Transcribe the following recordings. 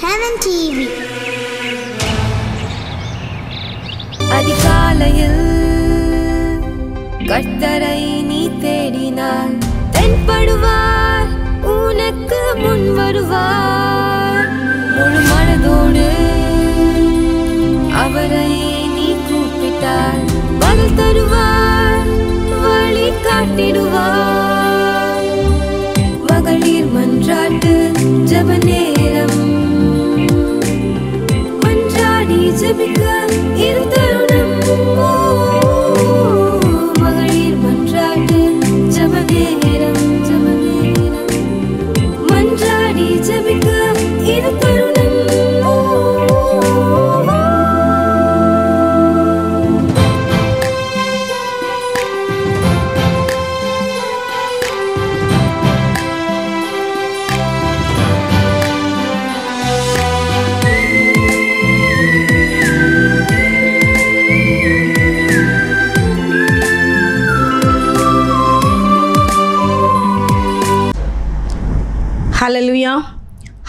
heaven TV அதிகாலையில் கர்த்தரை நீ தேடினால் தென்படுவார் உனக்கு முன் வருவார் முழு மனதோடு அவரை நீ கூப்பிட்டால் பதில் தருவார் வழி காட்டிடுவார் மகளிர் மன்றாட்டு ஜப நேரம் to become either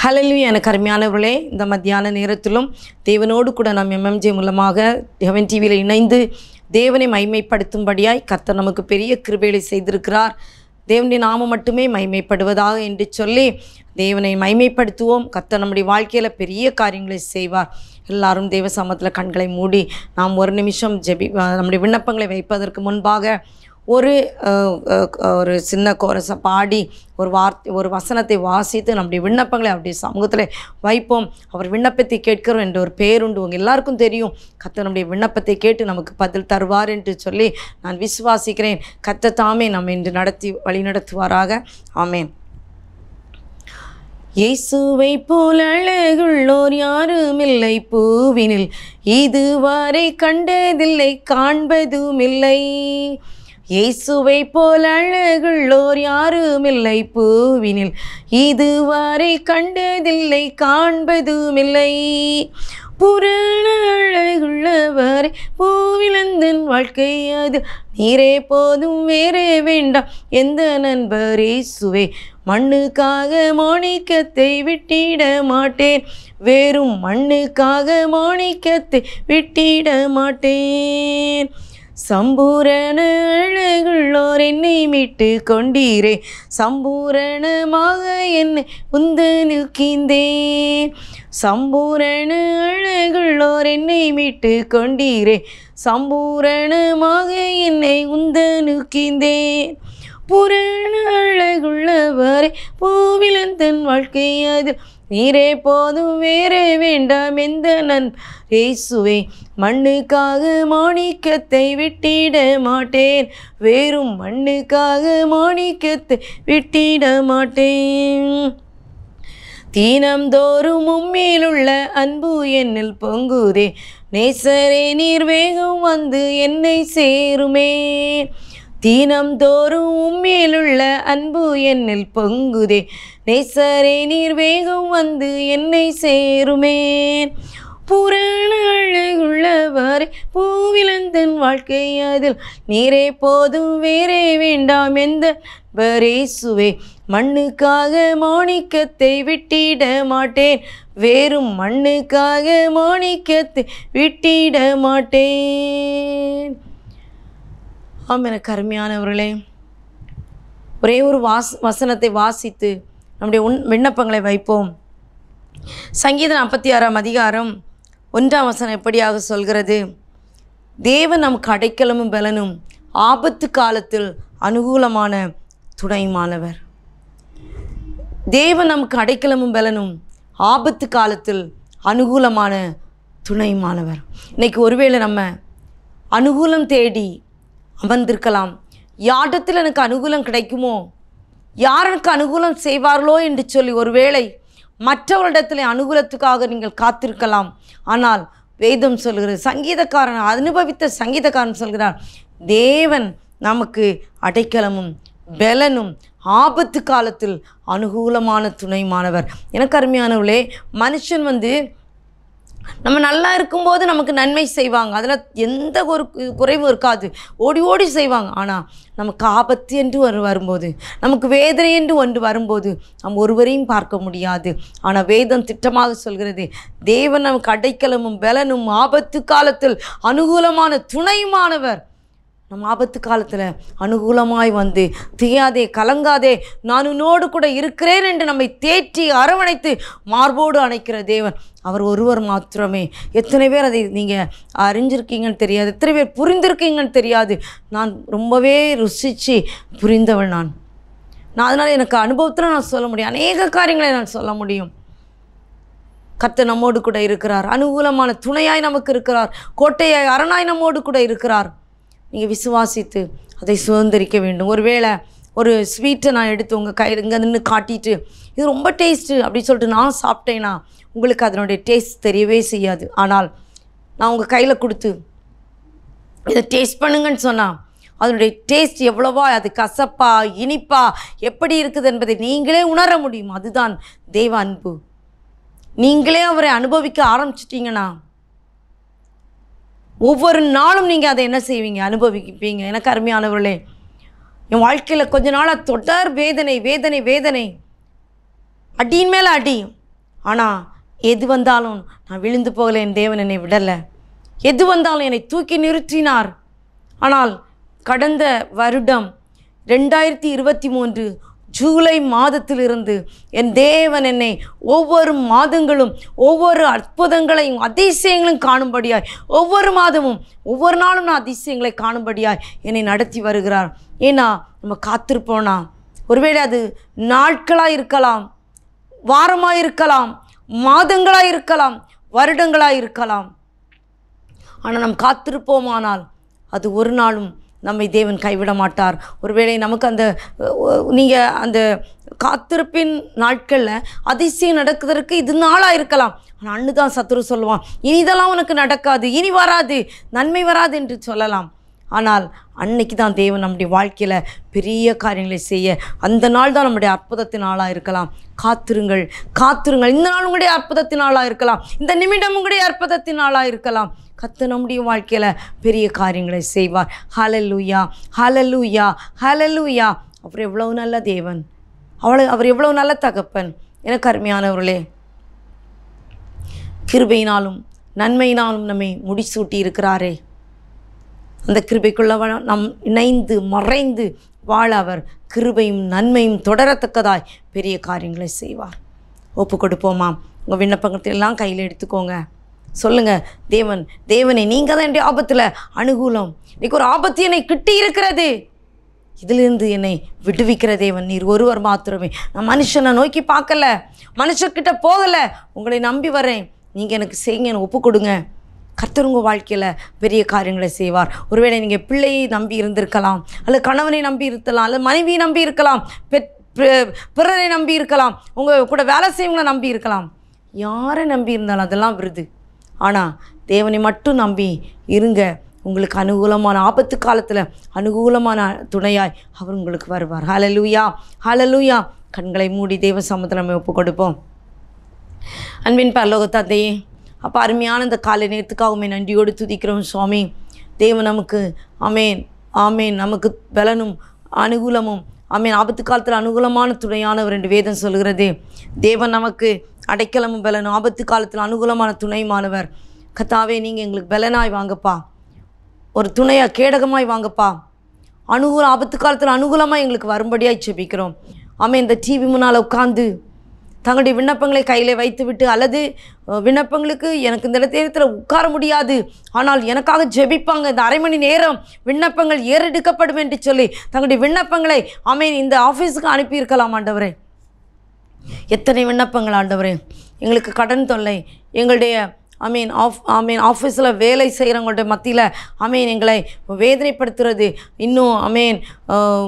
ஹலலு எனக்கு அருமையானவர்களே இந்த மத்தியான நேரத்திலும் தேவனோடு கூட நாம் எம்எம்ஜே மூலமாக ஹெவன் டிவியில் இணைந்து தேவனை மைமைப்படுத்தும்படியாய் கர்த்தர் நமக்கு பெரிய கிருபைகளை செய்திருக்கிறார் தேவனுடைய நாமம் மட்டுமே மைமைப்படுவதாக என்று சொல்லி தேவனை மைமைப்படுத்துவோம் கர்த்தர் நம்முடைய வாழ்க்கையில் பெரிய காரியங்களை செய்வார் எல்லாரும் தேவ சமத்தில் கண்களை மூடி நாம் ஒரு நிமிஷம் ஜெபி நம்முடைய விண்ணப்பங்களை வைப்பதற்கு முன்பாக ஒரு ஒரு சின்ன கோரசை பாடி ஒரு வார்த்தை ஒரு வசனத்தை வாசித்து நம்முடைய விண்ணப்பங்களை அப்படி சமூகத்தில் வைப்போம் அவர் விண்ணப்பத்தை கேட்கிறோம் என்ற ஒரு பேருண்டு உங்கள் எல்லாருக்கும் தெரியும் கத்த நம்முடைய விண்ணப்பத்தை கேட்டு நமக்கு பதில் தருவார் என்று சொல்லி நான் விசுவாசிக்கிறேன் கத்த தாமே நம்ம இன்று நடத்தி வழிநடத்துவாராக ஆமேன் இயேசுவை போல் அழகுள்ளோர் யாரும் இல்லை பூவினில் இதுவரை கண்டதில்லை காண்பதும் இல்லை இயேசுவை போல் அழகுள்ளோர் யாரும் இல்லை பூவினில் இதுவரை கண்டதில்லை காண்பதுமில்லை புராண அழகுள்ளவர் பூவிலந்தன் வாழ்க்கை அது நீரே போதும் வேறே வேண்டாம் எந்த நண்பர் இயேசுவே மண்ணுக்காக மாணிக்கத்தை விட்டிட மாட்டேன் வெறும் மண்ணுக்காக மாணிக்கத்தை விட்டிட மாட்டேன் சம்பூரண அழகுள்ளோர் என்னை மீட்டு கொண்டீரே சம்பூரணமாக என்னை உந்து நிற்கிந்தே சம்பூரண அழகுள்ளோர் என்னை மீட்டு கொண்டீரே சம்பூரணமாக என்னை உந்து நிற்கின்றேன் புராண அழகுள்ளவரே பூவிலன் தன் வாழ்க்கை அதில் நீரே போதும் வேறே வேண்டாம் எந்த நன் ஏசுவே மண்ணுக்காக மாணிக்கத்தை விட்டிட மாட்டேன் வேறும் மண்ணுக்காக மாணிக்கத்தை விட்டிட மாட்டேன் தீனம்தோறும் உம்மிலுள்ள அன்பு என்னில் பொங்குதே நேசரே நீர் வேகம் வந்து என்னை சேருமே தினம்தோறும் உண்மையிலுள்ள அன்பு என்னில் பொங்குதே நேசரே நீர் வேகம் வந்து என்னை சேருமே புராண அழகுள்ளவாறே பூவிலந்தன் வாழ்க்கை அதில் நீரே போதும் வேறே வேண்டாம் எந்த சுவே மண்ணுக்காக மாணிக்கத்தை விட்டிட மாட்டேன் வேறும் மண்ணுக்காக மாணிக்கத்தை விட்டிட மாட்டேன் ஆம் எனக்கு அருமையானவர்களே ஒரே ஒரு வாஸ் வசனத்தை வாசித்து நம்முடைய உன் விண்ணப்பங்களை வைப்போம் சங்கீதம் நாற்பத்தி ஆறாம் அதிகாரம் ஒன்றாம் வசனம் எப்படியாக சொல்கிறது தேவன் நம் கடைக்கலமும் பலனும் ஆபத்து காலத்தில் அனுகூலமான துணையுமானவர் தேவன் நம் கடைக்கலமும் பலனும் ஆபத்து காலத்தில் அனுகூலமான துணையுமானவர் இன்றைக்கி ஒருவேளை நம்ம அனுகூலம் தேடி அமர்ந்திருக்கலாம் யாரிடத்தில் எனக்கு அனுகூலம் கிடைக்குமோ யார் எனக்கு அனுகூலம் செய்வார்களோ என்று சொல்லி ஒருவேளை மற்றவரிடத்தில் அனுகூலத்துக்காக நீங்கள் காத்திருக்கலாம் ஆனால் வேதம் சொல்கிறது சங்கீதக்காரன் அனுபவித்த சங்கீதக்காரன் சொல்கிறார் தேவன் நமக்கு அடைக்கலமும் பலனும் ஆபத்து காலத்தில் அனுகூலமான துணையுமானவர் எனக்கு அருமையானவளே மனுஷன் வந்து நம்ம நல்லா இருக்கும்போது நமக்கு நன்மை செய்வாங்க அதில் எந்த ஒரு குறைவும் இருக்காது ஓடி ஓடி செய்வாங்க ஆனால் நமக்கு ஆபத்து என்று ஒரு வரும்போது நமக்கு வேதனை என்று ஒன்று வரும்போது நம் ஒருவரையும் பார்க்க முடியாது ஆனால் வேதம் திட்டமாக சொல்கிறது தேவன் நமக்கு அடைக்கலமும் பலனும் ஆபத்து காலத்தில் அனுகூலமான துணையுமானவர் நம் ஆபத்து காலத்தில் அனுகூலமாய் வந்து தீயாதே கலங்காதே நான் உன்னோடு கூட இருக்கிறேன் என்று நம்மை தேற்றி அரவணைத்து மார்போடு அணைக்கிற தேவன் அவர் ஒருவர் மாத்திரமே எத்தனை பேர் அதை நீங்கள் அறிஞ்சிருக்கீங்கன்னு தெரியாது எத்தனை பேர் புரிந்திருக்கீங்கன்னு தெரியாது நான் ரொம்பவே ருசித்து புரிந்தவள் நான் நான் அதனால் எனக்கு அனுபவத்தில் நான் சொல்ல முடியும் அநேக காரியங்களை நான் சொல்ல முடியும் கத்த நம்மோடு கூட இருக்கிறார் அனுகூலமான துணையாய் நமக்கு இருக்கிறார் கோட்டையாய் அரணாய் நம்மோடு கூட இருக்கிறார் நீங்கள் விசுவாசித்து அதை சுதந்திரிக்க வேண்டும் ஒருவேளை ஒரு ஸ்வீட்டை நான் எடுத்து உங்கள் கையில் இங்கே நின்று காட்டிட்டு இது ரொம்ப டேஸ்ட்டு அப்படின்னு சொல்லிட்டு நான் சாப்பிட்டேன்னா உங்களுக்கு அதனுடைய டேஸ்ட் தெரியவே செய்யாது ஆனால் நான் உங்கள் கையில் கொடுத்து இதை டேஸ்ட் பண்ணுங்கன்னு சொன்னால் அதனுடைய டேஸ்ட் எவ்வளவா அது கசப்பா இனிப்பா எப்படி இருக்குது என்பதை நீங்களே உணர முடியும் அதுதான் தெய்வ அன்பு நீங்களே அவரை அனுபவிக்க ஆரம்பிச்சிட்டிங்கன்னா ஒவ்வொரு நாளும் நீங்கள் அதை என்ன செய்வீங்க அனுபவிப்பீங்க எனக்கு அருமையானவர்களே என் வாழ்க்கையில் கொஞ்ச நாளாக தொடர் வேதனை வேதனை வேதனை அடியின் மேலே அடி ஆனால் எது வந்தாலும் நான் விழுந்து போகலை என் தேவன் என்னை விடலை எது வந்தாலும் என்னை தூக்கி நிறுத்தினார் ஆனால் கடந்த வருடம் ரெண்டாயிரத்தி இருபத்தி மூன்று ஜூலை மாதத்திலிருந்து என் தேவன் என்னை ஒவ்வொரு மாதங்களும் ஒவ்வொரு அற்புதங்களையும் அதிசயங்களும் காணும்படியாய் ஒவ்வொரு மாதமும் ஒவ்வொரு நாளும் நான் அதிசயங்களை காணும்படியாய் என்னை நடத்தி வருகிறார் ஏன்னா நம்ம காத்திருப்போனா ஒருவேளை அது நாட்களாக இருக்கலாம் வாரமாக இருக்கலாம் மாதங்களாக இருக்கலாம் வருடங்களாக இருக்கலாம் ஆனால் நாம் காத்திருப்போமானால் அது ஒரு நாளும் நம்மை தேவன் கைவிட மாட்டார் ஒருவேளை நமக்கு அந்த நீங்கள் அந்த காத்திருப்பின் நாட்களில் அதிசயம் நடக்குதற்கு இது நாளாக இருக்கலாம் ஆனால் அண்ணு தான் சத்துரு சொல்லுவான் இனி இதெல்லாம் உனக்கு நடக்காது இனி வராது நன்மை வராது என்று சொல்லலாம் ஆனால் அன்னைக்கு தான் தேவன் நம்முடைய வாழ்க்கையில் பெரிய காரியங்களை செய்ய அந்த நாள் தான் நம்முடைய அற்புதத்தின் ஆளாக இருக்கலாம் காத்திருங்கள் காத்திருங்கள் இந்த நாள் உங்களுடைய அற்புதத்தின் ஆளாக இருக்கலாம் இந்த நிமிடம் உங்களுடைய அற்புதத்தின் ஆளாக இருக்கலாம் கத்த நம்முடைய வாழ்க்கையில் பெரிய காரியங்களை செய்வார் ஹலலூயா ஹலலூயா ஹலலூயா அவர் எவ்வளோ நல்ல தேவன் அவ்வளோ அவர் எவ்வளோ நல்ல தகப்பன் எனக்கு அருமையானவர்களே கிருபையினாலும் நன்மையினாலும் நம்மை முடிசூட்டி இருக்கிறாரே அந்த கிருபைக்குள்ள நம் இணைந்து மறைந்து வாழ அவர் கிருபையும் நன்மையும் தொடரத்தக்கதாய் பெரிய காரியங்களை செய்வார் ஒப்பு கொடுப்போமா உங்கள் விண்ணப்பங்கள் எல்லாம் கையில் எடுத்துக்கோங்க சொல்லுங்கள் தேவன் தேவனை நீங்கள் தான் என்னுடைய ஆபத்தில் அனுகூலம் இன்றைக்கு ஒரு ஆபத்து என்னை கிட்டி இருக்கிறது இதிலிருந்து என்னை விடுவிக்கிற தேவன் நீர் ஒருவர் மாத்திரமே நான் மனுஷனை நோக்கி பார்க்கல மனுஷர்கிட்ட போகலை உங்களை நம்பி வரேன் நீங்கள் எனக்கு செய்யுங்க எனக்கு ஒப்பு கொடுங்க கர்த்தருங்க வாழ்க்கையில் பெரிய காரியங்களை செய்வார் ஒருவேளை நீங்கள் பிள்ளையை நம்பி இருந்திருக்கலாம் அல்லது கணவனை நம்பி இருக்கலாம் அல்லது மனைவியை நம்பி இருக்கலாம் பிறரை நம்பி இருக்கலாம் உங்கள் கூட வேலை செய்வங்களை நம்பி இருக்கலாம் யாரை நம்பி இருந்தாலும் அதெல்லாம் விருது ஆனால் தேவனை மட்டும் நம்பி இருங்க உங்களுக்கு அனுகூலமான ஆபத்து காலத்தில் அனுகூலமான துணையாய் அவர் உங்களுக்கு வருவார் ஹலலூயா ஹலலூயா கண்களை மூடி தேவ சமத்தில் நம்ம ஒப்பு கொடுப்போம் அன்பின் பரலோகத்தாத்தையே அப்போ அருமையான இந்த காலை நேரத்துக்காக உண்மை நன்றியோடு துதிக்கிறோம் சுவாமி தேவன் நமக்கு அமேன் ஆமேன் நமக்கு பலனும் அனுகூலமும் அமேன் ஆபத்து காலத்தில் அனுகூலமான துணையானவர் என்று வேதம் சொல்கிறது தேவன் நமக்கு அடைக்கலமும் பலனும் ஆபத்து காலத்தில் அனுகூலமான துணையுமானவர் கத்தாவே நீங்கள் எங்களுக்கு பலனாய் வாங்கப்பா ஒரு துணையாக கேடகமாய் வாங்கப்பா அனுகூலம் ஆபத்து காலத்தில் அனுகூலமாக எங்களுக்கு வரும்படியாக செபிக்கிறோம் ஆமாம் இந்த டிவி முன்னால் உட்காந்து தங்களுடைய விண்ணப்பங்களை கையில் வைத்துவிட்டு அல்லது விண்ணப்பங்களுக்கு எனக்கு இந்த நேரத்தில் உட்கார முடியாது ஆனால் எனக்காக ஜெபிப்பாங்க இந்த அரை மணி நேரம் விண்ணப்பங்கள் ஏறெடுக்கப்படும் என்று சொல்லி தங்களுடைய விண்ணப்பங்களை அமை இந்த ஆஃபீஸுக்கு அனுப்பியிருக்கலாம் ஆண்டவரே எத்தனை விண்ணப்பங்கள் ஆண்டவரே எங்களுக்கு கடன் தொல்லை எங்களுடைய ஐ மீன் ஆஃப் ஐ மீன் ஆஃபீஸில் வேலை செய்கிறவங்கள்ட்ட மத்தியில் ஐ மீன் எங்களை வேதனைப்படுத்துறது இன்னும் ஐ மீன்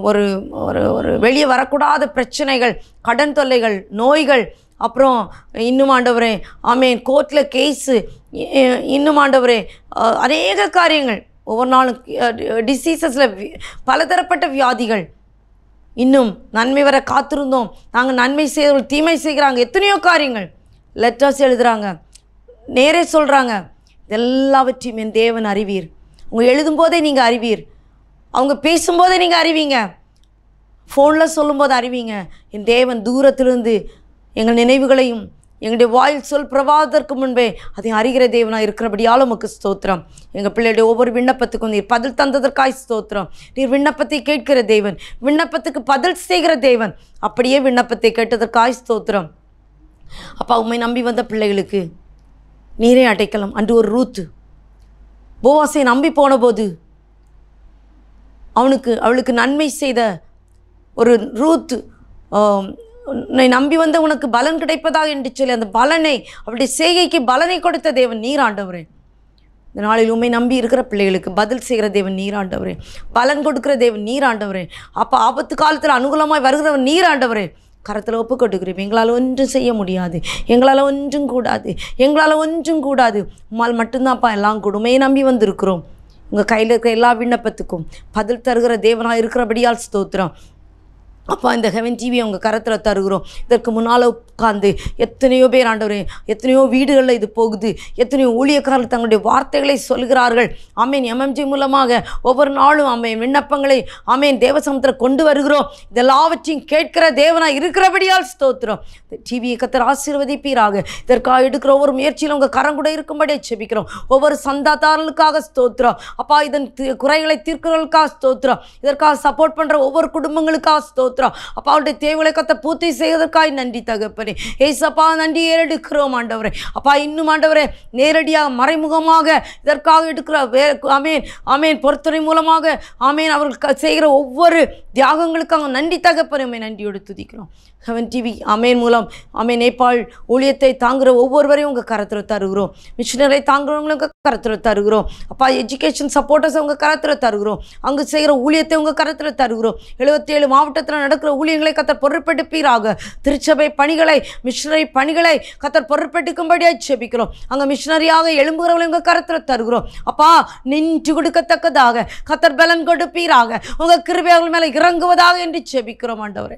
ஒரு ஒரு ஒரு வெளியே வரக்கூடாத பிரச்சனைகள் கடன் தொல்லைகள் நோய்கள் அப்புறம் இன்னும் ஆண்டவரே மீன் கோர்ட்டில் கேஸு இன்னும் ஆண்டவரே அநேக காரியங்கள் ஒவ்வொரு நாளும் டிசீசஸில் பலதரப்பட்ட வியாதிகள் இன்னும் நன்மை வர காத்திருந்தோம் நாங்கள் நன்மை செய்கிறவங்க தீமை செய்கிறாங்க எத்தனையோ காரியங்கள் லெட்டர்ஸ் எழுதுகிறாங்க நேரே சொல்கிறாங்க எல்லாவற்றையும் என் தேவன் அறிவீர் உங்கள் எழுதும் போதே நீங்கள் அறிவீர் அவங்க பேசும்போதே நீங்கள் அறிவீங்க ஃபோனில் சொல்லும்போது அறிவீங்க என் தேவன் தூரத்திலிருந்து எங்கள் நினைவுகளையும் எங்களுடைய வாயில் சொல் பிரவாதற்கு முன்பே அதை அறிகிற தேவனாக இருக்கிறபடியால் உமக்கு ஸ்தோத்திரம் எங்கள் பிள்ளையுடைய ஒவ்வொரு விண்ணப்பத்துக்கும் நீர் பதில் தந்ததற்காய் ஸ்தோத்திரம் நீர் விண்ணப்பத்தை கேட்கிற தேவன் விண்ணப்பத்துக்கு பதில் செய்கிற தேவன் அப்படியே விண்ணப்பத்தை கேட்டதற்காய் ஸ்தோத்திரம் அப்பா உண்மை நம்பி வந்த பிள்ளைகளுக்கு நீரே அடைக்கலாம் அன்று ஒரு ரூத்து போவாசை நம்பி போன போது அவனுக்கு அவளுக்கு நன்மை செய்த ஒரு ரூத் உன்னை நம்பி வந்த உனக்கு பலன் கிடைப்பதாக என்று சொல்லி அந்த பலனை அவருடைய செய்கைக்கு பலனை கொடுத்த தேவன் நீராண்டவரே இந்த நாளில் உண்மை நம்பி இருக்கிற பிள்ளைகளுக்கு பதில் செய்கிற தேவன் நீராண்டவரே பலன் கொடுக்கிற தேவன் நீராண்டவரே அப்போ ஆபத்து காலத்தில் அனுகூலமாக வருகிறவன் நீராண்டவரே கரத்தில் ஒப்பு எங்களால் ஒன்றும் செய்ய முடியாது எங்களால் ஒன்றும் கூடாது எங்களால் ஒன்றும் கூடாது உம்மால் மட்டும்தான்ப்பா எல்லாம் கொடுமையை நம்பி வந்திருக்கிறோம் உங்கள் கையில் இருக்கிற எல்லா விண்ணப்பத்துக்கும் பதில் தருகிற தேவனாக இருக்கிறபடியால் ஸ்தோத்திரம் அப்பா இந்த ஹெவன் டிவியை உங்கள் கரத்தில் தருகிறோம் இதற்கு முன்னால் உட்காந்து எத்தனையோ பேர் ஆண்டவர் எத்தனையோ வீடுகளில் இது போகுது எத்தனையோ ஊழியக்காரர்கள் தங்களுடைய வார்த்தைகளை சொல்கிறார்கள் அமேன் எம்எம்ஜி மூலமாக ஒவ்வொரு நாளும் ஆமீன் விண்ணப்பங்களை அமேன் தேவசமத்தில் கொண்டு வருகிறோம் இதெல்லாவற்றையும் கேட்கிற தேவனாக இருக்கிறபடியால் ஸ்தோத்திரம் டிவியை கத்தர் ஆசீர்வதிப்பீராக இதற்காக எடுக்கிற ஒவ்வொரு முயற்சியிலும் உங்கள் கரம் கூட இருக்கும்படியே செபிக்கிறோம் ஒவ்வொரு சந்தாதாரர்களுக்காக ஸ்தோத்திரம் அப்பா இதன் குறைகளை தீர்க்கிறவர்களுக்காக ஸ்தோத்திரம் இதற்காக சப்போர்ட் பண்ணுற ஒவ்வொரு குடும்பங்களுக்காக ஸ்தோத்திரம் ஸ்தோத்திரம் அப்பா அவருடைய தேவலக்கத்தை பூர்த்தி செய்வதற்காய் நன்றி தகப்பனே ஏசப்பா நன்றி ஏறெடுக்கிறோம் ஆண்டவரே அப்பா இன்னும் ஆண்டவரே நேரடியாக மறைமுகமாக இதற்காக எடுக்கிற வே ஆமேன் ஆமேன் பொறுத்துறை மூலமாக ஆமேன் அவர்கள் செய்கிற ஒவ்வொரு தியாகங்களுக்காக நன்றி தகப்பனமே நன்றியோடு துதிக்கிறோம் ஹெவன் டிவி அமேன் மூலம் அமே நேபாள் ஊழியத்தை தாங்குகிற ஒவ்வொருவரையும் உங்கள் கரத்தில் தருகிறோம் மிஷினரை தாங்குறவங்களும் உங்கள் கரத்தில் தருகிறோம் அப்பா எஜுகேஷன் சப்போர்ட்டர்ஸ் உங்கள் கரத்தில் தருகிறோம் அங்கே செய்கிற ஊழியத்தை உங்கள் கரத்தில் தருகிறோம் எழுபத்தேழு மாவட்டத்தில் நடக்கிற ஊழியங்களை கத்தர் பொருட்படுப்பீராக திருச்சபை பணிகளை மிஷினரி பணிகளை கத்தர் பொருட்படுக்கும்படியாக செபிக்கிறோம் அங்கே மிஷினரியாக எழும்புகிறவங்களை உங்கள் கருத்தில் தருகிறோம் அப்பா நின்று கொடுக்கத்தக்கதாக கத்தர் பலன் கொடுப்பீராக உங்கள் கிருபை அவர்கள் மேலே இறங்குவதாக என்று செபிக்கிறோம் ஆண்டவரே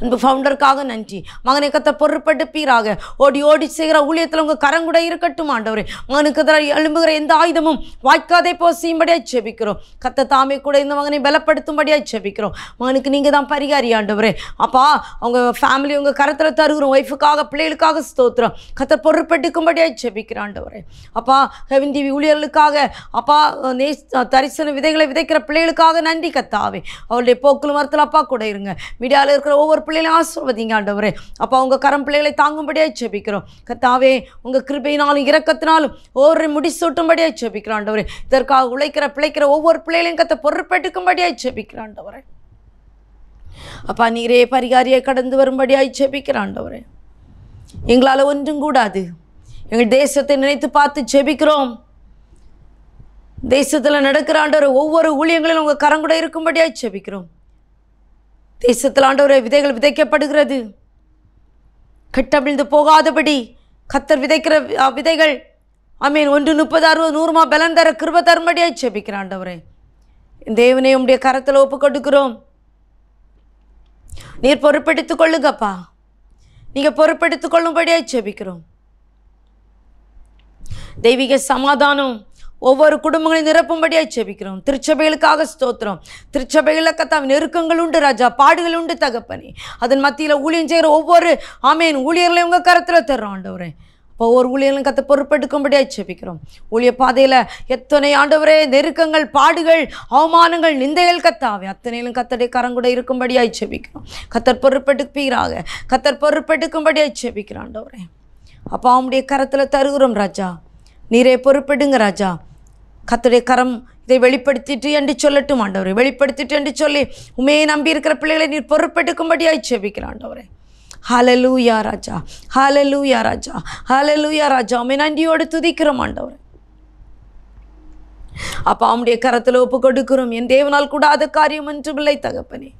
அன்பு ஃபவுண்டருக்காக நன்றி மகனை கத்த பீராக ஓடி ஓடி செய்கிற ஊழியத்தில் உங்கள் கரங்குட இருக்கட்டும் ஆண்டவரே மகனுக்கு எழும்புகிற எந்த ஆயுதமும் வாய்க்காதே போ செய்யும்படியாக செபிக்கிறோம் கத்த தாமே கூட இந்த மகனை பலப்படுத்தும்படியாக செபிக்கிறோம் மகனுக்கு நீங்கள் தான் பரிகாரி ஆண்டவரே அப்பா அவங்க ஃபேமிலி உங்கள் கரத்தில் தருகிறோம் ஒய்ஃபுக்காக பிள்ளைகளுக்காக ஸ்தோத்திரம் கத்த பொறுப்பெடுக்கும்படியாக செபிக்கிறோம் ஆண்டவரே அப்பா ஹெவன் டிவி ஊழியர்களுக்காக அப்பா நே தரிசன விதைகளை விதைக்கிற பிள்ளைகளுக்காக நன்றி கத்தாவே அவருடைய போக்குள் மரத்தில் அப்பா கூட இருங்க மீடியாவில் இருக்கிற ஒவ்வொரு பிள்ளைகளையும் ஆசிர்வதிங்க ஆண்டவரே அப்போ அவங்க கரம் பிள்ளைகளை தாங்கும்படியாக செபிக்கிறோம் கத்தாவே உங்கள் கிருபையினாலும் இறக்கத்தினாலும் ஒவ்வொரு முடிசூட்டும்படியாக செபிக்கிறோம் ஆண்டவரே இதற்காக உழைக்கிற பிழைக்கிற ஒவ்வொரு பிள்ளைகளையும் கத்தை பொறுப்பெடுக்கும்படியாக செபிக்கிறோம் ஆண்டவரே அப்பா நீரே பரிகாரியை கடந்து வரும்படியாக செபிக்கிறோம் ஆண்டவரே எங்களால் ஒன்றும் கூடாது எங்கள் தேசத்தை நினைத்து பார்த்து செபிக்கிறோம் தேசத்தில் நடக்கிற ஆண்டவர் ஒவ்வொரு ஊழியங்களிலும் உங்கள் கரங்குட இருக்கும்படியாக செபிக்கிறோம் தேசத்தில் ஆண்டவரை விதைகள் விதைக்கப்படுகிறது கெட்டமிழ்ந்து போகாதபடி கத்தர் விதைக்கிற விதைகள் ஐ மீன் ஒன்று முப்பது அறுபது நூறுமா பலன் தர கிருப தரும்படியாக செபிக்கிறேன் ஆண்டவரே தேவனை உடைய கரத்தில் ஒப்பு கொடுக்கிறோம் நீர் பொறுப்பெடுத்து கொள்ளுங்கப்பா நீங்கள் பொறுப்பெடுத்து கொள்ளும்படியாக செபிக்கிறோம் தெய்வீக சமாதானம் ஒவ்வொரு குடும்பங்களையும் நிரப்பும்படியாக செபிக்கிறோம் திருச்சபைகளுக்காக ஸ்தோத்திரம் திருச்சபைகளில் கத்தாவின் நெருக்கங்கள் உண்டு ராஜா பாடுகள் உண்டு தகப்பனி அதன் மத்தியில் ஊழியம் செய்கிற ஒவ்வொரு ஆமையின் ஊழியர்களையும் உங்கள் கரத்தில் தர்றோம் ஆண்டவரே இப்போ ஒரு ஊழியர்களும் கத்த பொறுப்பெடுக்கும்படியாக செபிக்கிறோம் ஊழிய பாதையில் எத்தனை ஆண்டவரே நெருக்கங்கள் பாடுகள் அவமானங்கள் நிந்தைகள் கத்தாவே அத்தனையிலும் கத்தடை கரங்குட இருக்கும்படியாக செபிக்கிறோம் கத்தர் பொறுப்பெடுப்பீராக கத்தர் பொறுப்பெடுக்கும்படியாக செபிக்கிறான் ஆண்டவரே அப்போ அவனுடைய கரத்தில் தருகிறோம் ராஜா நீரே பொறுப்பிடுங்க ராஜா கத்துடைய கரம் இதை வெளிப்படுத்திட்டு என்று சொல்லட்டும் ஆண்டவரை வெளிப்படுத்திட்டு என்று சொல்லி உமையை நம்பி இருக்கிற பிள்ளைகளை நீர் பொறுப்பெடுக்கும்படியாய் செபிக்கிறேன் ஆண்டவரே ஹலலூயா ராஜா ஹலலூயா ராஜா ஹலலூயா ராஜா உமை நன்றியோடு துதிக்கிறோம் ஆண்டவரே அப்பா அவனுடைய கரத்தில் ஒப்பு கொடுக்கிறோம் என் தேவனால் கூடாத காரியம் என்று பிள்ளை தகப்பனே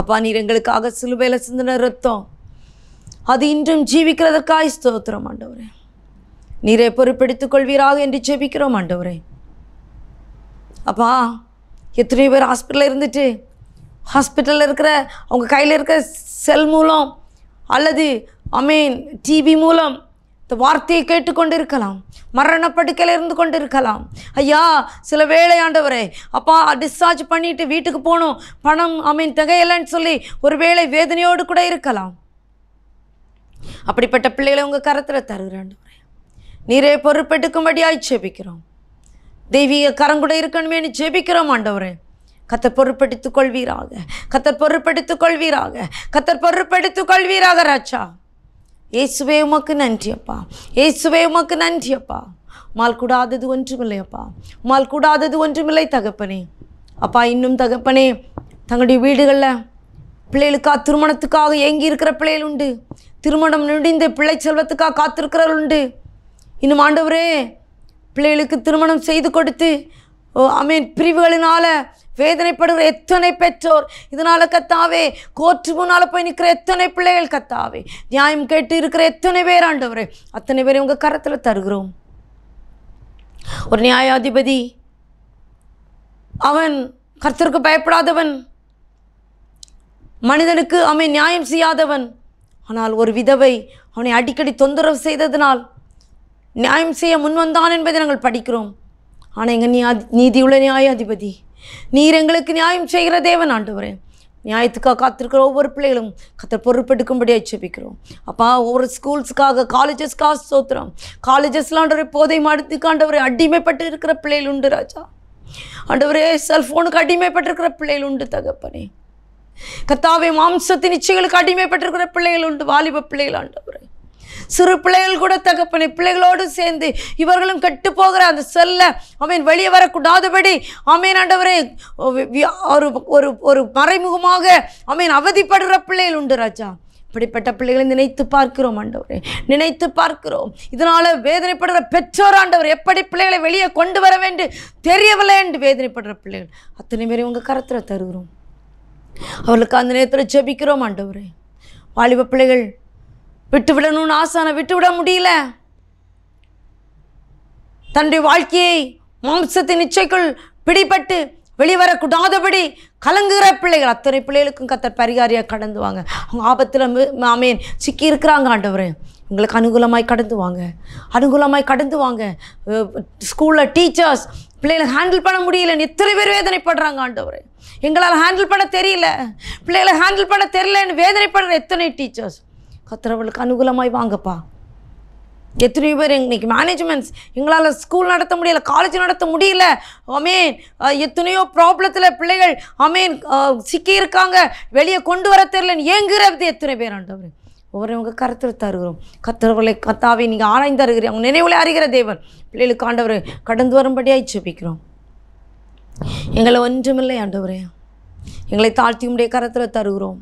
அப்பா நீர் எங்களுக்காக சிலுவையில் சிந்தின ரத்தம் அது இன்றும் ஜீவிக்கிறதற்காய் ஸ்தோத்திரம் ஆண்டவரே நீரை பொறுப்பெடுத்துக் கொள்வீராக என்று ஜெபிக்கிறோம் ஆண்டவரே அப்பா எத்தனை பேர் ஹாஸ்பிட்டலில் இருந்துட்டு ஹாஸ்பிட்டலில் இருக்கிற அவங்க கையில் இருக்கிற செல் மூலம் அல்லது அமீன் டிவி மூலம் இந்த வார்த்தையை கேட்டுக்கொண்டு இருக்கலாம் மரணப்படுக்கையில் இருந்து கொண்டு இருக்கலாம் ஐயா சில வேலையாண்டவரே அப்பா டிஸ்சார்ஜ் பண்ணிவிட்டு வீட்டுக்கு போகணும் பணம் அமீன் தகையலைன்னு சொல்லி ஒரு வேளை வேதனையோடு கூட இருக்கலாம் அப்படிப்பட்ட பிள்ளைகளை உங்கள் கரத்தில் தருகிறாண்டு நீரே பொறுப்பெடுக்கும்படியாய் ஜெபிக்கிறோம் தெய்வீக கூட இருக்கணுமேனு ஜெபிக்கிறோம் ஆண்டவரே கத்தர் பொறுப்படுத்திக் கொள்வீராக கத்தர் பொறுப்படுத்திக் கொள்வீராக கத்தர் பொறுப்படுத்திக் கொள்வீராக ராச்சா ஏசுவே உமக்கு நன்றி அப்பா ஏசுவே உமக்கு நன்றி அப்பா மால் கூடாதது ஒன்றுமில்லை அப்பா மால் கூடாதது ஒன்றுமில்லை தகப்பனே அப்பா இன்னும் தகப்பனே தங்களுடைய வீடுகளில் பிள்ளைகளுக்கா திருமணத்துக்காக ஏங்கி இருக்கிற பிள்ளைகள் உண்டு திருமணம் நுடிந்த பிள்ளை செல்வத்துக்காக காத்திருக்கிறவர்கள் உண்டு இன்னும் ஆண்டவரே பிள்ளைகளுக்கு திருமணம் செய்து கொடுத்து ஐ மீன் பிரிவுகளினால் வேதனைப்படுகிற எத்தனை பெற்றோர் இதனால் கத்தாவே கோற்று முன்னால் போய் நிற்கிற எத்தனை பிள்ளைகள் கத்தாவே நியாயம் கேட்டு இருக்கிற எத்தனை பேர் ஆண்டவரே அத்தனை பேரை உங்கள் கரத்தில் தருகிறோம் ஒரு நியாயாதிபதி அவன் கர்த்தருக்கு பயப்படாதவன் மனிதனுக்கு அவன் நியாயம் செய்யாதவன் ஆனால் ஒரு விதவை அவனை அடிக்கடி தொந்தரவு செய்ததனால் நியாயம் செய்ய முன்வந்தான் என்பதை நாங்கள் படிக்கிறோம் ஆனால் எங்கள் நியா நீதியுள்ள நியாயாதிபதி நீர் எங்களுக்கு நியாயம் செய்கிற தேவன் ஆண்டவரே நியாயத்துக்காக காத்திருக்கிற ஒவ்வொரு பிள்ளைகளும் கத்த பொறுப்பெடுக்கும்படியாக செபிக்கிறோம் அப்பா ஒவ்வொரு ஸ்கூல்ஸுக்காக காலேஜஸ்க்காக சோத்துறோம் ஒரு போதை மாடத்துக்காண்டவரை அடிமைப்பட்டு இருக்கிற பிள்ளைகள் உண்டு ராஜா ஆண்டவரே செல்ஃபோனுக்கு அடிமைப்பட்டிருக்கிற பிள்ளைகள் உண்டு தகப்பனே கத்தாவை மாம்சத்தின் இச்சைகளுக்கு அடிமைப்பட்டிருக்கிற பிள்ளைகள் உண்டு வாலிப பிள்ளைகள் ஆண்டவரை சிறு பிள்ளைகள் கூட தகப்பனை பிள்ளைகளோடு சேர்ந்து இவர்களும் கட்டு போகிற அந்த செல்ல அவன் வெளியே வரக்கூடாதபடி அமீன் ஆண்டவரே ஒரு ஒரு ஒரு மறைமுகமாக அமீன் அவதிப்படுகிற பிள்ளைகள் உண்டு ராஜா இப்படிப்பட்ட பிள்ளைகளை நினைத்து பார்க்கிறோம் ஆண்டவரே நினைத்து பார்க்கிறோம் இதனால் வேதனைப்படுற பெற்றோர் ஆண்டவர் எப்படி பிள்ளைகளை வெளியே கொண்டு வர வேண்டும் தெரியவில்லை என்று வேதனைப்படுற பிள்ளைகள் அத்தனை பேரையும் உங்கள் கரத்தில் தருகிறோம் அவர்களுக்கு அந்த நேரத்தில் ஜெபிக்கிறோம் ஆண்டவரே வாலிப பிள்ளைகள் விட்டு விடணும்னு ஆசானை விட்டு விட முடியல தன்னுடைய வாழ்க்கையை மாம்சத்தின் இச்சைக்குள் பிடிபட்டு வெளிவரக்கூடாதபடி கலங்குகிற பிள்ளைகள் அத்தனை பிள்ளைகளுக்கும் கத்த பரிகாரியாக கடந்து வாங்க அவங்க ஆபத்தில் மாமேன் சிக்கி இருக்கிறாங்க ஆண்டவர் உங்களுக்கு அனுகூலமாய் கடந்து வாங்க அனுகூலமாய் கடந்து வாங்க ஸ்கூலில் டீச்சர்ஸ் பிள்ளைகளை ஹேண்டில் பண்ண முடியலன்னு எத்தனை பேர் வேதனைப்படுறாங்க ஆண்டவர் எங்களால் ஹேண்டில் பண்ண தெரியல பிள்ளைகளை ஹேண்டில் பண்ண தெரியலன்னு வேதனைப்படுற எத்தனை டீச்சர்ஸ் கத்துறவளுக்கு அனுகூலமாய் வாங்கப்பா எத்தனையோ பேர் இன்றைக்கி மேனேஜ்மெண்ட்ஸ் எங்களால் ஸ்கூல் நடத்த முடியல காலேஜ் நடத்த முடியல அமேன் எத்தனையோ ப்ராப்ளத்தில் பிள்ளைகள் அமேன் சிக்கியிருக்காங்க வெளியே கொண்டு வர தெரியலன்னு ஏங்குறது எத்தனை பேர் ஆண்டவர் ஒவ்வொருவங்க கருத்து தருகிறோம் கத்தவர்களை கத்தாவை நீங்கள் ஆராய்ந்து அறிகிறீங்க அவங்க நினைவுகளை அறிகிற தேவன் பிள்ளைகளுக்கு ஆண்டவரை கடந்து வரும்படியாக செபிக்கிறோம் எங்களை ஒன்றுமில்லை ஆண்டவரே எங்களை தாழ்த்தி உடைய கரத்தில் தருகிறோம்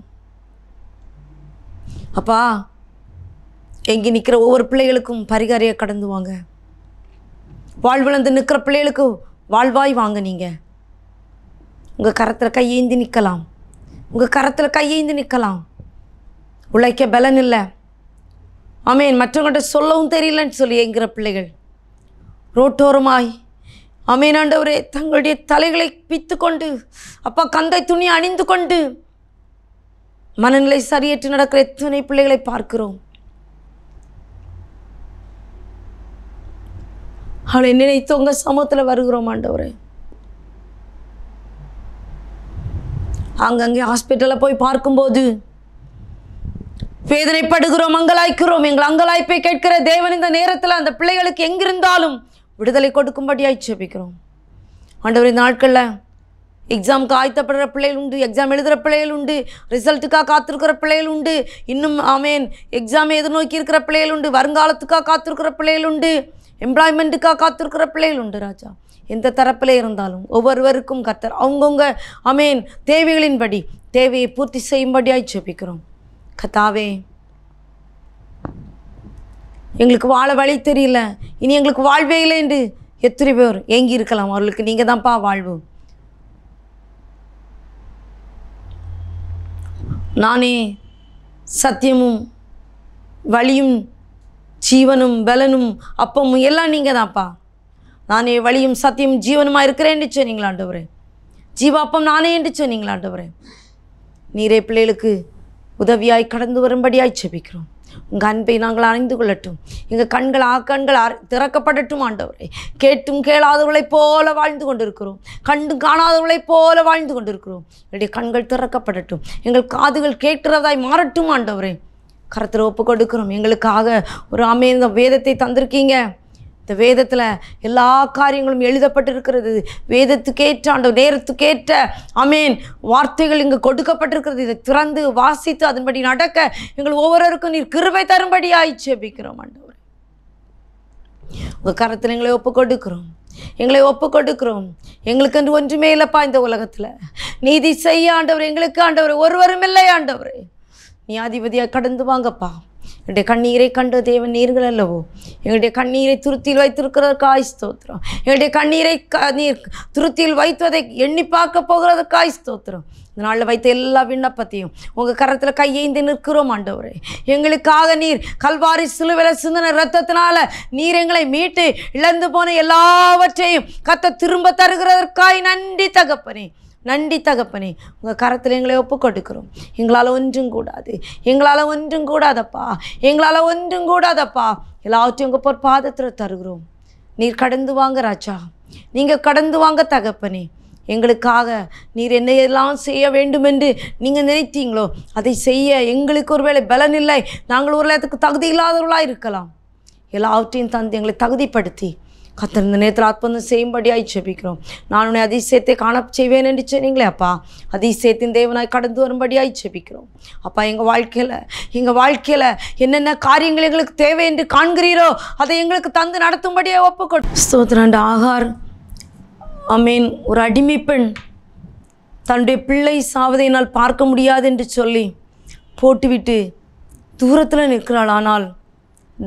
அப்பா எங்கே நிற்கிற ஒவ்வொரு பிள்ளைகளுக்கும் பரிகாரியை கடந்து வாங்க வாழ்விழந்து நிற்கிற பிள்ளைகளுக்கு வாழ்வாய் வாங்க நீங்கள் உங்கள் கரத்தில் கையேந்தி நிற்கலாம் உங்கள் கரத்தில் கையேந்தி நிற்கலாம் உழைக்க பலன் இல்லை ஆமேன் மற்றவங்கள்ட்ட சொல்லவும் தெரியலன்னு சொல்லி எங்கிற பிள்ளைகள் ரோட்டோரமாய் ஆண்டவரே தங்களுடைய தலைகளை பித்து கொண்டு அப்பா கந்தை துணி அணிந்து கொண்டு மனநிலை சரியற்று நடக்கிற எத்தனை பிள்ளைகளை பார்க்கிறோம் அவளை நினைத்து உங்கள் சமூகத்தில் வருகிறோம் ஆண்டவரே அங்கங்கே ஹாஸ்பிட்டலில் போய் பார்க்கும்போது வேதனைப்படுகிறோம் அங்கலாய்க்கிறோம் எங்கள் அங்கலாய்ப்பை கேட்கிற தேவன் இந்த நேரத்தில் அந்த பிள்ளைகளுக்கு எங்கிருந்தாலும் விடுதலை கொடுக்கும்படியாக செபிக்கிறோம் ஆண்டவர் இந்த நாட்களில் எக்ஸாமுக்கு ஆயத்தப்படுற பிள்ளைகள் உண்டு எக்ஸாம் எழுதுகிற பிள்ளைகள் உண்டு ரிசல்ட்டுக்காக காத்திருக்கிற பிள்ளைகள் உண்டு இன்னும் ஆமேன் எக்ஸாம் எதிர்நோக்கி இருக்கிற பிள்ளைகள் உண்டு வருங்காலத்துக்காக காத்திருக்கிற பிள்ளைகள் உண்டு எம்ப்ளாய்மெண்ட்டுக்காக காத்திருக்கிற பிள்ளைகள் உண்டு ராஜா எந்த தரப்பில் இருந்தாலும் ஒவ்வொருவருக்கும் கத்தர் அவங்கவுங்க அமேன் தேவைகளின்படி தேவையை பூர்த்தி செய்யும்படியாய் ஜெபிக்கிறோம் கத்தாவே எங்களுக்கு வாழ வழி தெரியல இனி எங்களுக்கு வாழ்வே இல்லை என்று எத்தனை பேர் ஏங்கி இருக்கலாம் அவர்களுக்கு நீங்கள் தான்ப்பா வாழ்வு நானே சத்தியமும் வழியும் ஜீவனும் பலனும் அப்பமும் எல்லாம் நீங்கள் தான்ப்பா நானே வழியும் சத்தியம் ஜீவனுமாக இருக்கிறேன்னு என்று சொன்னீங்களாண்டவரே ஜீவாப்பம் நானே என்று சொன்னீங்களாண்டவரே நீரே பிள்ளைகளுக்கு உதவியாய் கடந்து வரும்படியாய் செபிக்கிறோம் உங்கள் அன்பை நாங்கள் அணிந்து கொள்ளட்டும் எங்கள் கண்கள் ஆக்கண்கள் திறக்கப்படட்டும் ஆண்டவரை கேட்டும் கேளாதவர்களைப் போல வாழ்ந்து கொண்டிருக்கிறோம் கண்டும் காணாதவர்களைப் போல வாழ்ந்து கொண்டிருக்கிறோம் எங்களுடைய கண்கள் திறக்கப்படட்டும் எங்கள் காதுகள் கேட்கிறதாய் மாறட்டும் ஆண்டவரே கரத்தில் ஒப்பு கொடுக்கிறோம் எங்களுக்காக ஒரு அமைந்த வேதத்தை தந்திருக்கீங்க இந்த வேதத்தில் எல்லா காரியங்களும் எழுதப்பட்டிருக்கிறது வேதத்துக்கேற்ற அந்த நேரத்துக்கேற்ற அமீன் வார்த்தைகள் இங்கு கொடுக்கப்பட்டிருக்கிறது இதை திறந்து வாசித்து அதன்படி நடக்க எங்கள் ஒவ்வொருவருக்கும் நீர் கிருபை தரும்படி ஆயிடுச்சு அப்படிக்கிறோம் ஆண்டவர் உங்கள் கரத்தில் எங்களை ஒப்பு கொடுக்கிறோம் எங்களை ஒப்பு கொடுக்கிறோம் எங்களுக்கு என்று ஒன்றுமே இல்லைப்பா இந்த உலகத்தில் நீதி செய்ய ஆண்டவர் எங்களுக்கு ஆண்டவர் ஒருவரும் இல்லை ஆண்டவர் நீ அதிபதியாக கடந்து வாங்கப்பா எங்களுடைய கண்ணீரை கண்ட தேவன் நீர்கள் அல்லவோ எங்களுடைய கண்ணீரை துருத்தியில் வைத்திருக்கிறதற்காய் ஸ்தோத்திரம் எங்களுடைய கண்ணீரை நீர் துருத்தியில் வைத்ததை எண்ணி பார்க்க போகிறது காய் ஸ்தோத்திரம் நாளில் வைத்த எல்லா விண்ணப்பத்தையும் உங்கள் கரத்தில் கையேந்து நிற்கிறோம் ஆண்டவரே எங்களுக்காக நீர் கல்வாரி சிலுவில சிந்தன ரத்தத்தினால நீர் எங்களை மீட்டு இழந்து போன எல்லாவற்றையும் கத்த திரும்ப தருகிறதற்காய் நன்றி தகப்பனே நன்றி தகப்பனே உங்கள் கரத்தில் எங்களை ஒப்பு கொடுக்குறோம் எங்களால் ஒன்றும் கூடாது எங்களால் ஒன்றும் கூடாதப்பா எங்களால் ஒன்றும் கூடாதப்பா எல்லாத்தையும் உங்கள் பொற் பாதத்தில் தருகிறோம் நீர் கடந்து வாங்க ராஜா நீங்கள் கடந்து வாங்க தகப்பனே எங்களுக்காக நீர் என்ன எல்லாம் செய்ய வேண்டும் என்று நீங்கள் நினைத்தீங்களோ அதை செய்ய எங்களுக்கு ஒருவேளை பலன் இல்லை நாங்கள் ஒரு அதுக்கு தகுதி இல்லாதவர்களாக இருக்கலாம் எல்லாவற்றையும் தந்து எங்களை தகுதிப்படுத்தி கத்தர் இந்த நேரத்தில் ஆத்மந்தம் செய்யும்படியாய் ஜெபிக்கிறோம் நான் உன்னை அதிசயத்தை காண செய்வேன் என்று சொன்னீங்களே அப்பா அதிசயத்தின் தேவனாய் கடந்து வரும்படியாய் ஜெபிக்கிறோம் அப்பா எங்கள் வாழ்க்கையில் எங்கள் வாழ்க்கையில் என்னென்ன காரியங்கள் எங்களுக்கு தேவை என்று காண்கிறீரோ அதை எங்களுக்கு தந்து நடத்தும்படியாக ஒப்புக்கொள் ஸ்தோத்ரண்ட ஆகார் ஐ மீன் ஒரு அடிமை பெண் தன்னுடைய பிள்ளை சாவதை என்னால் பார்க்க முடியாது என்று சொல்லி போட்டுவிட்டு தூரத்தில் நிற்கிறாள் ஆனால்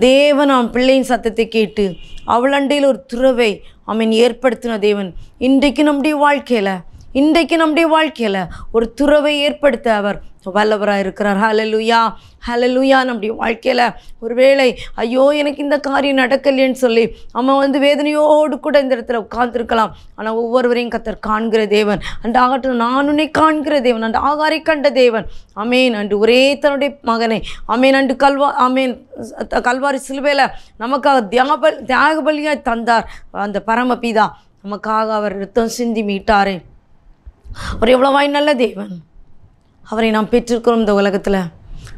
தேவன் அவன் பிள்ளையின் சத்தத்தை கேட்டு அவளண்டையில் ஒரு துறவை அவன் ஏற்படுத்தின தேவன் இன்றைக்கு நம்முடைய வாழ்க்கையில் இன்றைக்கு நம்முடைய வாழ்க்கையில் ஒரு துறவை ஏற்படுத்த அவர் வல்லவராக இருக்கிறார் ஹலலுயா ஹலலுயா நம்முடைய வாழ்க்கையில் ஒருவேளை ஐயோ எனக்கு இந்த காரியம் நடக்கலையேன்னு சொல்லி நம்ம வந்து வேதனையோடு கூட இந்த இடத்துல உட்கார்ந்துருக்கலாம் ஆனால் ஒவ்வொருவரையும் கத்தர் காண்கிற தேவன் அண்ட் ஆகட்டும் நானுனே காண்கிற தேவன் அண்ட் ஆகாரை கண்ட தேவன் அமேன் அண்டு ஒரே தன்னுடைய மகனை அமேன் அண்டு கல்வா அமேன் கல்வாரி சிலுவையில் நமக்காக தியாபல் தியாக தந்தார் அந்த பரமபிதா நமக்காக அவர் ரத்தம் சிந்தி மீட்டாரே அவர் வாய் நல்ல தேவன் அவரை நாம் பெற்றிருக்கிறோம் இந்த உலகத்தில்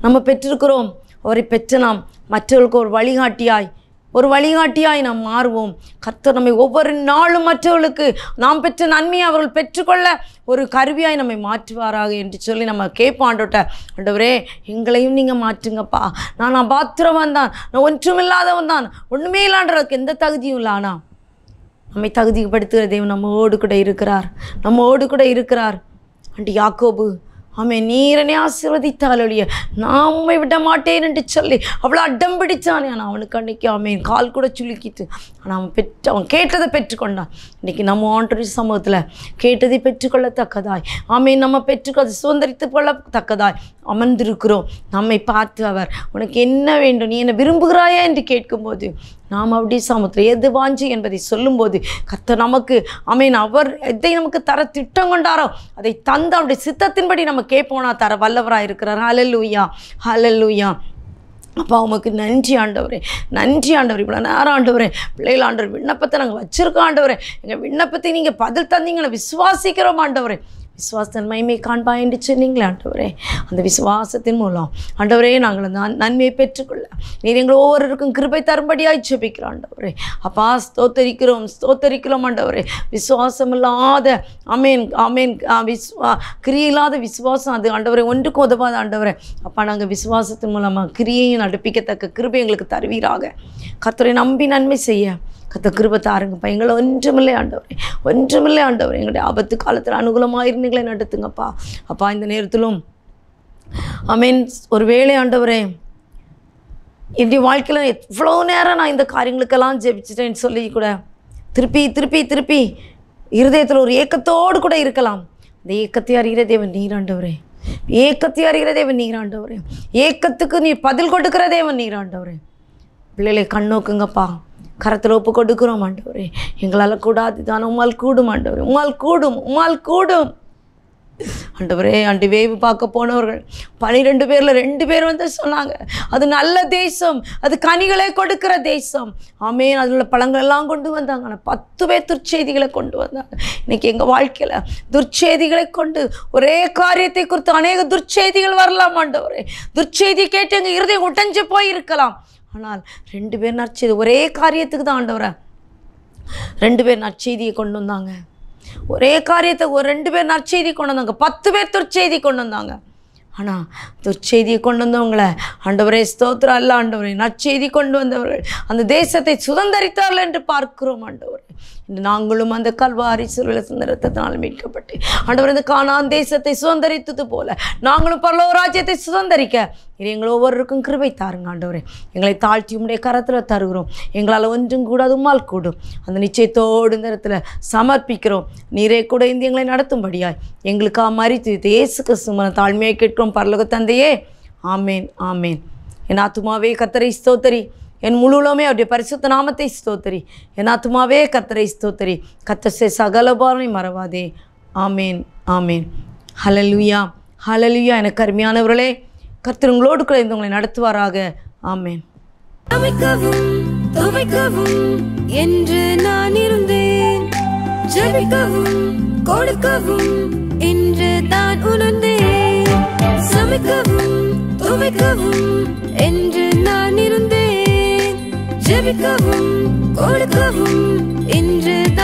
நம்ம பெற்றிருக்கிறோம் அவரை பெற்று நாம் மற்றவர்களுக்கு ஒரு வழிகாட்டியாய் ஒரு வழிகாட்டியாய் நாம் மாறுவோம் கர்த்தர் நம்மை ஒவ்வொரு நாளும் மற்றவர்களுக்கு நாம் பெற்ற நன்மையை அவர்கள் பெற்றுக்கொள்ள ஒரு கருவியாய் நம்மை மாற்றுவாராக என்று சொல்லி நம்ம கேட்பாண்டோட்ட ஆண்டவரே எங்களையும் நீங்கள் மாற்றுங்கப்பா நான் நான் பாத்திரவன் தான் நான் ஒன்றும் இல்லாதவன் தான் ஒன்றுமே இல்லான்றதுக்கு எந்த தகுதியும் இல்லை ஆனால் நம்மை தகுதிப்படுத்துகிற தெய்வம் நம்ம ஓடு கூட இருக்கிறார் நம்ம ஓடு கூட இருக்கிறார் அண்டு யாக்கோபு அவன் நீரனே ஆசீர்வதித்தால் நான் உண்மை விட மாட்டேன் என்று சொல்லி அவ்வளோ அடம் பிடித்தானே ஆனால் அவனுக்கு அன்னைக்கு அவன் கால் கூட சுலுக்கிட்டு ஆனால் அவன் பெற்று அவன் கேட்டதை பெற்றுக்கொண்டான் இன்றைக்கி நம்ம ஆண்டோரி சமூகத்தில் கேட்டதை பெற்றுக்கொள்ளத்தக்கதாய் அவன் நம்ம பெற்றுக்கொள்ள சுதந்திரித்து கொள்ளத்தக்கதாய் அமர்ந்திருக்கிறோம் நம்மை பார்த்து அவர் உனக்கு என்ன வேண்டும் நீ என்னை விரும்புகிறாயா என்று கேட்கும்போது நாம் அப்படி சாமத்தில் எது வாஞ்சி என்பதை சொல்லும்போது கத்த நமக்கு அமீன் அவர் எதை நமக்கு தர திட்டம் கொண்டாரோ அதை தந்து அவருடைய சித்தத்தின்படி நம்ம கேட்போனா தர வல்லவராக இருக்கிறார் ஹலல்லூயா ஹலல்லூயா அப்பா உமக்கு நன்றி ஆண்டவரே நன்றி ஆண்டவர் இவ்வளோ நேரம் ஆண்டவரே பிள்ளைகள் ஆண்டவர் விண்ணப்பத்தை நாங்கள் வச்சுருக்கோம் ஆண்டவரே எங்கள் விண்ணப்பத்தை நீங்கள் பதில் தந்தீங்களை விசுவாசிக்கிறோம் ஆண்டவரே விசுவாசத்தின் மகிமை காண்பாய் என்று சொன்னீங்களே ஆண்டவரே அந்த விசுவாசத்தின் மூலம் ஆண்டவரே நாங்கள் அந்த நன்மையை பெற்றுக்கொள்ள நீர் எங்கள் ஒவ்வொருவருக்கும் கிருபை தரும்படியாய் ஜெபிக்கிறோம் ஆண்டவரே அப்பா ஸ்தோத்தரிக்கிறோம் ஸ்தோத்தரிக்கிறோம் ஆண்டவரே விசுவாசம் இல்லாத அமேன் அமேன் விஸ்வா கிரியில்லாத விசுவாசம் அது ஆண்டவரை ஒன்றுக்கு உதவாத ஆண்டவரை அப்பா நாங்கள் விசுவாசத்தின் மூலமாக கிரியையும் நடப்பிக்கத்தக்க கிருபை எங்களுக்கு தருவீராக கத்துரை நம்பி நன்மை செய்ய கத்த கிருப தாருங்கப்பா எங்களை ஒன்றுமில்லை ஆண்டவரே ஒன்றுமில்லை ஆண்டவர் எங்களுடைய ஆபத்து காலத்தில் அனுகூலமாக இருந்தீங்களே நடத்துங்கப்பா அப்பா இந்த நேரத்திலும் ஐ மீன் ஒரு வேலை ஆண்டவரே என்னுடைய வாழ்க்கையில் எவ்வளோ நேரம் நான் இந்த காரியங்களுக்கெல்லாம் ஜெபிச்சிட்டேன்னு சொல்லி கூட திருப்பி திருப்பி திருப்பி இருதயத்தில் ஒரு ஏக்கத்தோடு கூட இருக்கலாம் அந்த ஏக்கத்தை அறிகிற தேவன் நீராண்டவரே ஏக்கத்தை அறிகிற தேவன் நீராண்டவரே ஏக்கத்துக்கு நீ பதில் கொடுக்கிற தேவன் நீராண்டவரே பிள்ளைகளை கண்ணோக்குங்கப்பா கரத்தில் ஒப்பு கொடுக்குறோம் ஆண்டவரே எங்களால் கூடாது தான் உமால் கூடும் ஆண்டவரே உமால் கூடும் உமால் கூடும் ஆண்டவரே ஆண்டு வேவு பார்க்க போனவர்கள் பனிரெண்டு பேரில் ரெண்டு பேர் வந்து சொன்னாங்க அது நல்ல தேசம் அது கனிகளை கொடுக்கிற தேசம் ஆமே அதில் உள்ள பழங்கள் எல்லாம் கொண்டு வந்தாங்க ஆனால் பத்து பேர் துர்ச்செய்திகளை கொண்டு வந்தாங்க இன்றைக்கி எங்கள் வாழ்க்கையில் துர்ச்செய்திகளை கொண்டு ஒரே காரியத்தை குறித்து அநேக துர்ச்செய்திகள் வரலாம் ஆண்டவரே துர்ச்செய்தி கேட்டு எங்கள் இருதயம் உடைஞ்சு போயிருக்கலாம் ஆனால் ரெண்டு பேர் நற்செய்தி ஒரே காரியத்துக்கு தான் ஆண்டவரை ரெண்டு பேர் நற்செய்தியை கொண்டு வந்தாங்க ஒரே காரியத்தை ஒரு ரெண்டு பேர் நற்செய்தி கொண்டு வந்தாங்க பத்து பேர் துர்ச்செய்தி கொண்டு வந்தாங்க ஆனால் துர்ச்செய்தியை கொண்டு வந்தவங்களை ஆண்டவரே ஸ்தோத்ரா அல்ல ஆண்டவரே நற்செய்தி கொண்டு வந்தவர்கள் அந்த தேசத்தை சுதந்திரித்தார்கள் என்று பார்க்கிறோம் ஆண்டவர் நாங்களும் அந்த கல்வாரி சிறுவில சுந்தரத்தினால் மீட்கப்பட்டு ஆண்டவர் இந்த காணான் தேசத்தை சுதந்திரித்தது போல நாங்களும் பல்லவ ராஜ்யத்தை சுதந்திரிக்க எங்கள் ஒவ்வொருக்கும் கிருபை தாருங்க ஆண்டவரே எங்களை தாழ்த்தி உடைய கரத்தில் தருகிறோம் எங்களால் ஒன்றும் அது உமால் கூடும் அந்த நிச்சயத்தோடு நேரத்தில் சமர்ப்பிக்கிறோம் நீரே கூட இந்த எங்களை நடத்தும்படியாய் ஆ மறித்து வைத்து இயேசு தாழ்மையை கேட்கிறோம் பரலோக தந்தையே ஆமேன் ஆமேன் என் ஆத்துமாவே கத்தரை ஸ்தோத்தரி என் முழுவலுமே அவருடைய பரிசுத்த நாமத்தை ஸ்தோத்தரி என் ஆத்மாவே கத்தரை ஸ்தோத்தரி கத்தசே சகலபாரனை மறவாதே ஆமேன் ஆமேன் ஹலலுயா ஹலலுயா எனக்கு அருமையானவர்களே கர்த்தர் உங்களோடு கூட உங்களை நடத்துவாராக ஆமேன் என்று நான் இருந்தேன் ஜபிக்கவும் கொடுக்கவும் என்று தான் உணர்ந்தேன் சமைக்கவும் துவைக்கவும் என்று நான் இருந்தேன் ஜெபிக்கவும் கொடுக்கவும் இன்று